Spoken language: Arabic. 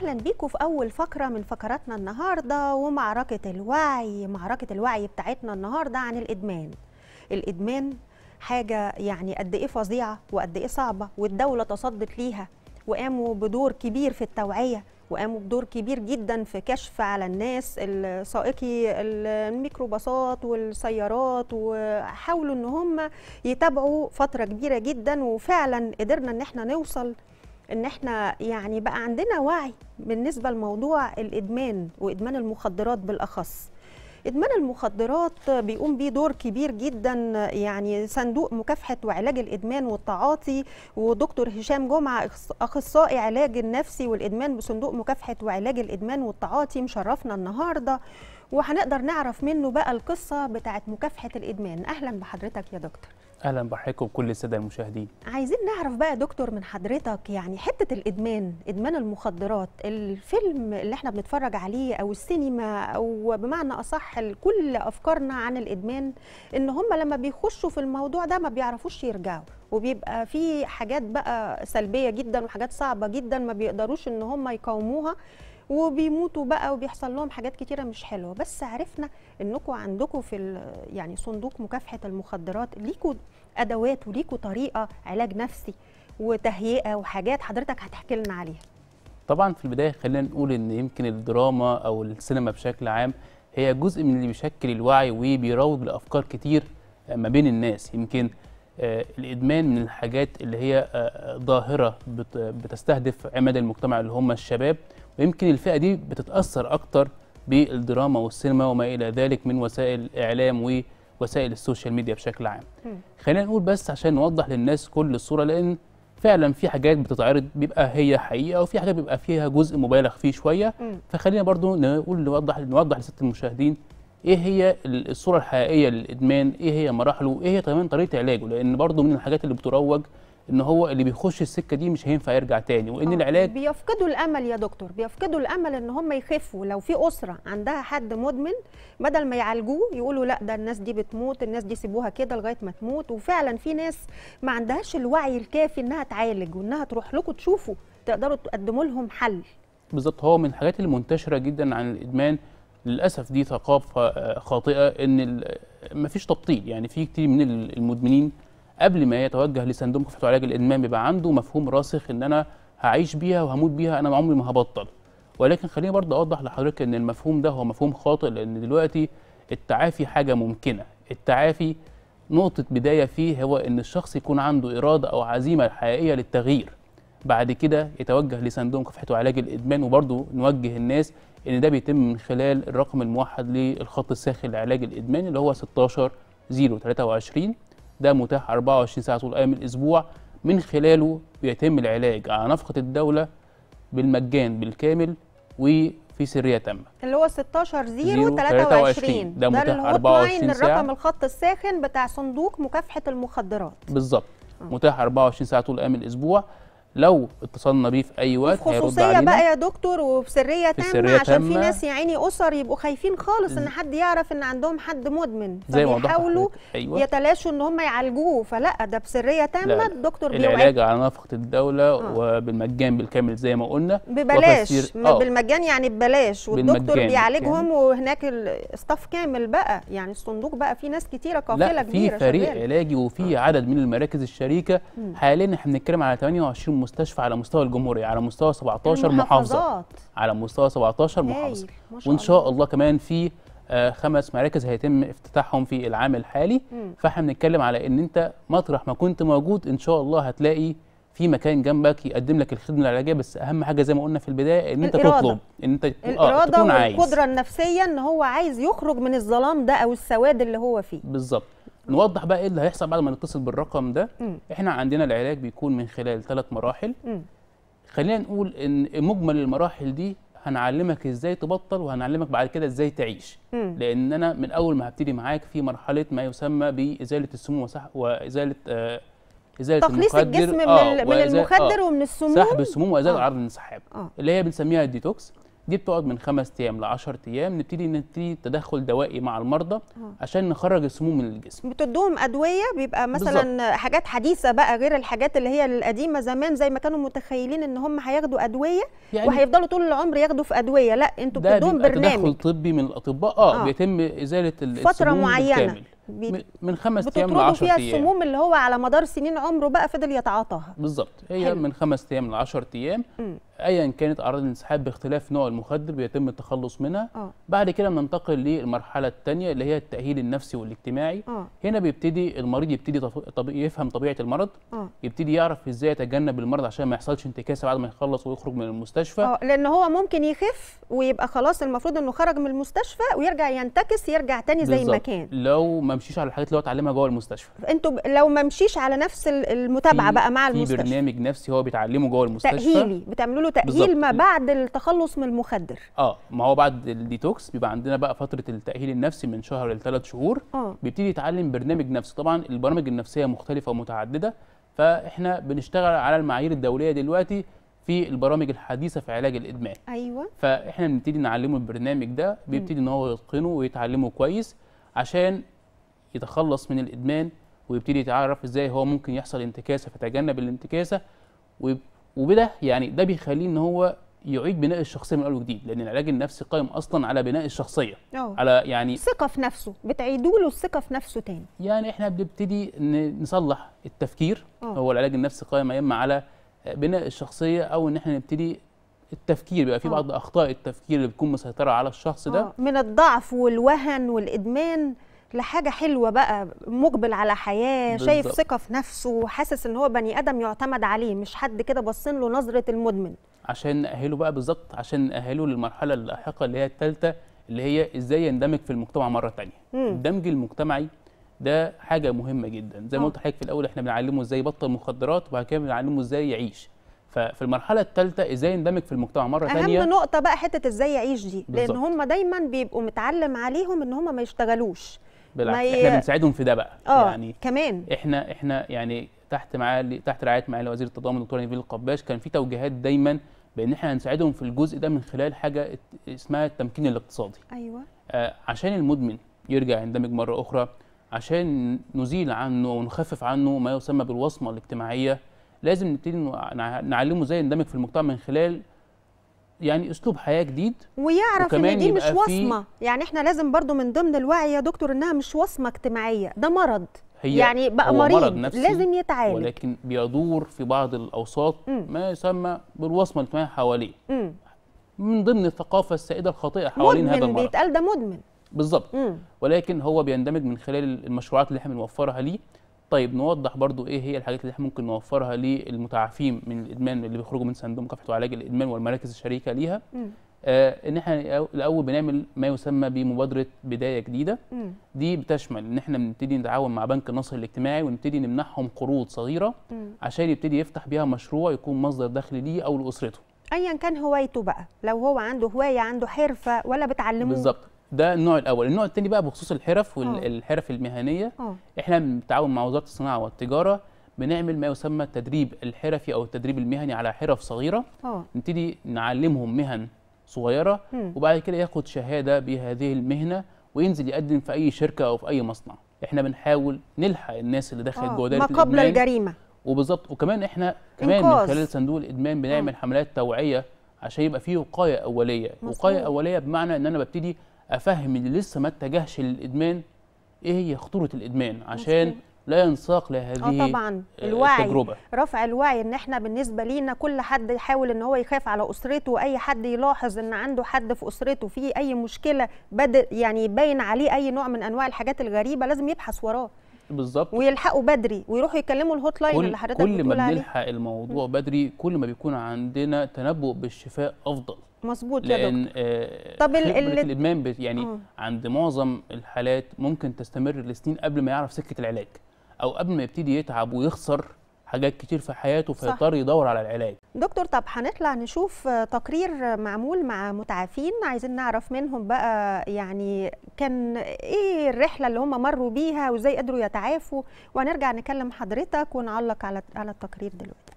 اهلا بيكم في اول فقره من فقراتنا النهارده ومعركه الوعي معركه الوعي بتاعتنا النهارده عن الادمان الادمان حاجه يعني قد ايه فظيعه وقد ايه صعبه والدوله تصدت ليها وقاموا بدور كبير في التوعيه وقاموا بدور كبير جدا في كشف على الناس السائقي الميكروباصات والسيارات وحاولوا ان هم يتابعوا فتره كبيره جدا وفعلا قدرنا ان احنا نوصل ان احنا يعني بقى عندنا وعي بالنسبه لموضوع الادمان وادمان المخدرات بالاخص ادمان المخدرات بيقوم بيه دور كبير جدا يعني صندوق مكافحه وعلاج الادمان والتعاطي ودكتور هشام جمعه اخصائي علاج النفسي والادمان بصندوق مكافحه وعلاج الادمان والتعاطي مشرفنا النهارده وهنقدر نعرف منه بقى القصه بتاعه مكافحه الادمان اهلا بحضرتك يا دكتور اهلا بحضرتك وكل الساده المشاهدين عايزين نعرف بقى دكتور من حضرتك يعني حته الادمان ادمان المخدرات الفيلم اللي احنا بنتفرج عليه او السينما او بمعنى اصح كل افكارنا عن الادمان ان هم لما بيخشوا في الموضوع ده ما بيعرفوش يرجعوا وبيبقى في حاجات بقى سلبيه جدا وحاجات صعبه جدا ما بيقدروش ان هم يقاوموها وبيموتوا بقى وبيحصل لهم حاجات كتيره مش حلوه بس عرفنا انكم عندكم في يعني صندوق مكافحه المخدرات ليكوا ادوات وليكوا طريقه علاج نفسي وتهيئه وحاجات حضرتك هتحكي لنا عليها طبعا في البدايه خلينا نقول ان يمكن الدراما او السينما بشكل عام هي جزء من اللي بيشكل الوعي وبيروج لافكار كتير ما بين الناس يمكن آه، الادمان من الحاجات اللي هي آه، آه، ظاهره بتستهدف عماد المجتمع اللي هم الشباب ويمكن الفئه دي بتتاثر اكتر بالدراما والسينما وما الى ذلك من وسائل الاعلام ووسائل السوشيال ميديا بشكل عام خلينا نقول بس عشان نوضح للناس كل الصوره لان فعلا في حاجات بتتعرض بيبقى هي حقيقه وفي حاجات بيبقى فيها جزء مبالغ فيه شويه فخلينا برضو نقول نوضح نوضح لست المشاهدين ايه هي الصوره الحقيقيه للادمان ايه هي مراحله ايه هي كمان طريقه علاجه لان برضو من الحاجات اللي بتروج ان هو اللي بيخش السكه دي مش هينفع يرجع تاني وان آه. العلاج بيفقدوا الامل يا دكتور بيفقدوا الامل ان هم يخفوا لو في اسره عندها حد مدمن بدل ما يعالجوه يقولوا لا ده الناس دي بتموت الناس دي سيبوها كده لغايه ما تموت وفعلا في ناس ما عندهاش الوعي الكافي انها تعالج وانها تروح لكم تشوفوا تقدروا تقدموا لهم حل بالظبط هو من الحاجات المنتشره جدا عن الادمان للاسف دي ثقافه آه، خاطئه ان مفيش تبطيل يعني في كتير من المدمنين قبل ما يتوجه لصندوق مكافحه وعلاج الادمان بيبقى عنده مفهوم راسخ ان انا هعيش بيها وهموت بيها انا عمري ما هبطل ولكن خليني برضه اوضح لحضرتك ان المفهوم ده هو مفهوم خاطئ لان دلوقتي التعافي حاجه ممكنه التعافي نقطه بدايه فيه هو ان الشخص يكون عنده اراده او عزيمه حقيقيه للتغيير بعد كده يتوجه لصندوق مكافحه وعلاج الادمان وبرضه نوجه الناس ان ده بيتم من خلال الرقم الموحد للخط الساخن لعلاج الادمان اللي هو 16 023 ده متاح 24 ساعة طول أيام الأسبوع من خلاله بيتم العلاج على نفقة الدولة بالمجان بالكامل وفي سرية تامة اللي هو 16 0 23 ده, ده 24 ساعه الرقم الخط الساخن بتاع صندوق مكافحة المخدرات بالظبط اه. متاح 24 ساعة طول أيام الأسبوع لو اتصلنا بيه في اي وقت هيرد علينا بقى يا دكتور وبسريه تامه سرية عشان تامة. في ناس يا عيني اسر يبقوا خايفين خالص ان حد يعرف ان عندهم حد مدمن زي ما أيوة. يتلاشوا ان هم يعالجوه فلا ده بسريه تامه الدكتور بيوعد العلاج على نفقه الدوله آه. وبالمجان بالكامل زي ما قلنا ببلاش آه. بالمجان يعني ببلاش والدكتور بيعالجهم كامل. وهناك الاستاف كامل بقى يعني الصندوق بقى في ناس كتيره قافله كبيره في فريق شغال. علاجي وفي آه. عدد من المراكز الشريكه حاليا احنا بنتكلم على 28 المستشفى على مستوى الجمهوريه على مستوى 17 محافظه على مستوى 17 محافظه وان شاء الله كمان في آه، خمس مراكز هيتم افتتاحهم في العام الحالي فاحنا بنتكلم على ان انت مطرح ما كنت موجود ان شاء الله هتلاقي في مكان جنبك يقدم لك الخدمه العلاجيه بس اهم حاجه زي ما قلنا في البدايه ان انت الإرادة. تطلب ان انت آه، الاراده تكون والقدره النفسيه ان هو عايز يخرج من الظلام ده او السواد اللي هو فيه بالظبط نوضح بقى ايه اللي هيحصل بعد ما نتصل بالرقم ده م. احنا عندنا العلاج بيكون من خلال ثلاث مراحل م. خلينا نقول ان مجمل المراحل دي هنعلمك ازاي تبطل وهنعلمك بعد كده ازاي تعيش م. لان انا من اول ما هبتدي معاك في مرحله ما يسمى بازاله السموم وازاله آه ازاله تقليص الجسم من, آه من المخدر آه ومن السموم سحب السموم وازاله آه. عرض الانسحاب آه. اللي هي بنسميها الديتوكس دي بتقعد من خمس ايام ل 10 ايام نبتدي نبتدي تدخل دوائي مع المرضى آه. عشان نخرج السموم من الجسم بتدوهم ادويه بيبقى مثلا بالزبط. حاجات حديثه بقى غير الحاجات اللي هي القديمه زمان زي ما كانوا متخيلين ان هم هياخدوا ادويه يعني وهيفضلوا طول العمر ياخدوا في ادويه لا انتوا بتدوهم برنامج تدخل طبي من الاطباء اه, آه. بيتم ازاله السموم فتره معينه بالكامل. من خمس ايام ل 10 ايام فيها السموم اللي هو على مدار سنين عمره بقى فضل يتعاطاها بالظبط هي حلو. من خمس ايام ل 10 ايام ايا كانت اعراض الانسحاب باختلاف نوع المخدر بيتم التخلص منها أوه. بعد كده بننتقل للمرحله الثانيه اللي هي التاهيل النفسي والاجتماعي أوه. هنا بيبتدي المريض يبتدي طب... يفهم طبيعه المرض أوه. يبتدي يعرف ازاي يتجنب المرض عشان ما يحصلش انتكاسه بعد ما يخلص ويخرج من المستشفى اه لان هو ممكن يخف ويبقى خلاص المفروض انه خرج من المستشفى ويرجع ينتكس يرجع تاني زي ما كان لو ما مشيش على الحاجات اللي هو اتعلمها جوه المستشفى انتوا لو ما مشيش على نفس المتابعه بقى مع المستشفى في برنامج نفسي هو بيتعلمه جوه المستشفى تاهيلي بتعملوا له له تاهيل ما بعد التخلص من المخدر اه ما هو بعد الديتوكس بيبقى عندنا بقى فتره التاهيل النفسي من شهر لثلاث شهور آه. بيبتدي يتعلم برنامج نفسي طبعا البرامج النفسيه مختلفه ومتعدده فاحنا بنشتغل على المعايير الدوليه دلوقتي في البرامج الحديثه في علاج الادمان ايوه فاحنا بنبتدي نعلمه البرنامج ده بيبتدي ان هو يتقنه ويتعلمه كويس عشان يتخلص من الادمان ويبتدي يتعرف ازاي هو ممكن يحصل انتكاسه فتجنب الانتكاسه وبده يعني ده بيخليه ان هو يعيد بناء الشخصيه من اول وجديد لان العلاج النفسي قائم اصلا على بناء الشخصيه أوه. على يعني ثقه في نفسه بتعيدوا له الثقه في نفسه تاني يعني احنا بنبتدي نصلح التفكير أوه. هو العلاج النفسي قائم يا اما على بناء الشخصيه او ان احنا نبتدي التفكير بيبقى في بعض اخطاء التفكير اللي بتكون مسيطره على الشخص ده أوه. من الضعف والوهن والادمان لحاجه حلوه بقى مقبل على حياه بالزبط. شايف ثقه في نفسه حاسس ان هو بني ادم يعتمد عليه مش حد كده باصين له نظره المدمن عشان ناهله بقى بالظبط عشان ناهله للمرحله اللاحقه اللي هي الثالثه اللي هي ازاي يندمج في المجتمع مره ثانيه الدمج المجتمعي ده حاجه مهمه جدا زي ما آه. قلت لحضرتك في الاول احنا بنعلمه ازاي يبطل مخدرات وبعد كده بنعلمه ازاي يعيش ففي المرحله الثالثه ازاي يندمج في المجتمع مره ثانيه اهم تانية. نقطه بقى حته ازاي يعيش دي بالزبط. لان هم دايما بيبقوا متعلم عليهم ان هم ما يشتغلوش بالعكس ي... احنا بنساعدهم في ده بقى آه، يعني كمان احنا احنا يعني تحت معالي تحت رعايه معالي وزير التضامن الدكتور نبيل القباش كان في توجيهات دايما بان احنا هنساعدهم في الجزء ده من خلال حاجه اسمها التمكين الاقتصادي ايوه آه عشان المدمن يرجع يندمج مره اخرى عشان نزيل عنه ونخفف عنه ما يسمى بالوصمه الاجتماعيه لازم نبتدي نعلمه ازاي يندمج في المجتمع من خلال يعني اسلوب حياه جديد ويعرف ان دي مش وصمه يعني احنا لازم برضو من ضمن الوعي يا دكتور انها مش وصمه اجتماعيه ده مرض هي يعني بقى مريض مرض نفسي لازم يتعالج ولكن بيدور في بعض الاوساط ما يسمى بالوصمه الاجتماعيه حواليه من ضمن الثقافه السائده الخاطئه حوالين هذا المرض بيتقال ده مدمن بالظبط ولكن هو بيندمج من خلال المشروعات اللي احنا بنوفرها ليه طيب نوضح برضو ايه هي الحاجات اللي احنا ممكن نوفرها للمتعافين من الادمان اللي بيخرجوا من صندوق مكافحه وعلاج الادمان والمراكز الشريكه ليها آه ان احنا الاول بنعمل ما يسمى بمبادره بدايه جديده م. دي بتشمل ان احنا بنبتدي نتعاون مع بنك النصر الاجتماعي ونبتدي نمنحهم قروض صغيره م. عشان يبتدي يفتح بيها مشروع يكون مصدر دخل ليه او لاسرته ايا كان هوايته بقى لو هو عنده هوايه عنده حرفه ولا بتعلمه بالظبط ده النوع الاول النوع الثاني بقى بخصوص الحرف والحرف آه. المهنيه أوه. احنا بنتعاون مع وزاره الصناعه والتجاره بنعمل ما يسمى التدريب الحرفي او التدريب المهني على حرف صغيره أوه. نبتدي نعلمهم مهن صغيره م. وبعد كده ياخد شهاده بهذه المهنه وينزل يقدم في اي شركه او في اي مصنع احنا بنحاول نلحق الناس اللي دخلت آه. جوه ما قبل الإدمان. الجريمه وبالظبط وكمان احنا كمان من خلال صندوق الادمان بنعمل أوه. حملات توعيه عشان يبقى فيه وقايه اوليه مصرح. وقايه اوليه بمعنى ان انا ببتدي افهم اللي لسه ما اتجهش للادمان ايه هي خطوره الادمان عشان لا ينساق لهذه اه طبعا الوعي التجربة. رفع الوعي ان احنا بالنسبه لينا كل حد يحاول ان هو يخاف على اسرته واي حد يلاحظ ان عنده حد في اسرته في اي مشكله بدا يعني يبين عليه اي نوع من انواع الحاجات الغريبه لازم يبحث وراه بالظبط ويلحقوا بدري ويروحوا يكلموا الهوت لاين اللي حضرتك كل ما بنلحق الموضوع بدري كل ما بيكون عندنا تنبؤ بالشفاء افضل مظبوط يا دكتور آه طب خبره الادمان يعني أوه. عند معظم الحالات ممكن تستمر لسنين قبل ما يعرف سكه العلاج او قبل ما يبتدي يتعب ويخسر حاجات كتير في حياته فيضطر يدور على العلاج دكتور طب هنطلع نشوف تقرير معمول مع متعافين عايزين نعرف منهم بقى يعني كان ايه الرحله اللي هم مروا بيها وازاي قدروا يتعافوا وهنرجع نكلم حضرتك ونعلق على على التقرير دلوقتي